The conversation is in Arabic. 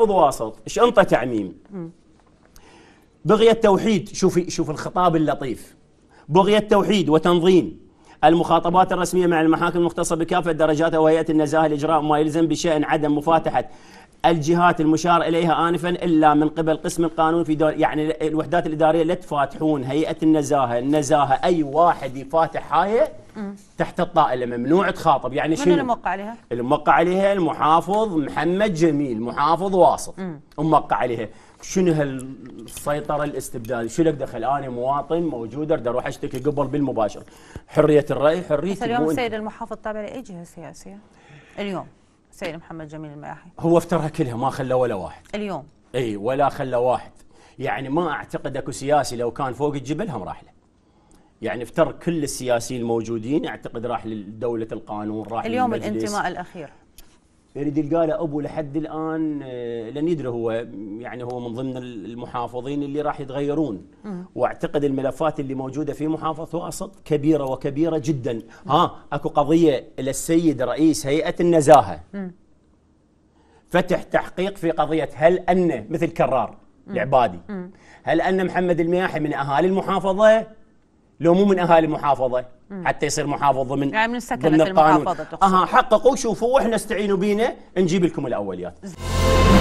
خفض واسط شنطة تعميم بغية توحيد شوفي شوف الخطاب اللطيف بغية توحيد وتنظيم المخاطبات الرسمية مع المحاكم المختصة بكافة درجات وهيئة النزاهة لإجراء ما يلزم بشأن عدم مفاتحة الجهات المشار إليها آنفا إلا من قبل قسم القانون في دول يعني الوحدات الإدارية لا تفاتحون هيئة النزاهة النزاهة أي واحد يفاتح هاي مم. تحت الطائله ممنوع تخاطب يعني شنو؟ من الموقع عليها؟ الموقع عليها المحافظ محمد جميل محافظ واصف موقع عليها شنو هالسيطره الاستبداليه؟ شو لك دخل انا مواطن موجود اقدر اروح اشتكي قبل بالمباشر حريه الراي حريه اليوم السيد المحافظ تابع لاي جهه سياسيه؟ اليوم سيد محمد جميل الملاحي هو افترها كلها ما خلى ولا واحد اليوم اي ولا خلى واحد يعني ما اعتقد اكو سياسي لو كان فوق الجبل هم راح له يعني افترق كل السياسيين الموجودين اعتقد راح لدوله القانون راح اليوم للمجلس. الانتماء الاخير يريد له ابو لحد الان آه، لن يدري هو يعني هو من ضمن المحافظين اللي راح يتغيرون واعتقد الملفات اللي موجوده في محافظه واسط كبيره وكبيره جدا ها اكو قضيه للسيد رئيس هيئه النزاهه فتح تحقيق في قضيه هل ان مثل كرار العبادي هل ان محمد المياحي من اهالي المحافظه لو مو من اهالي محافظه حتى يصير محافظ ضمن يعني من سكنه المحافظه تقصد اها حققوا شوفوا واحنا استعينوا بينا نجيب لكم الاوليات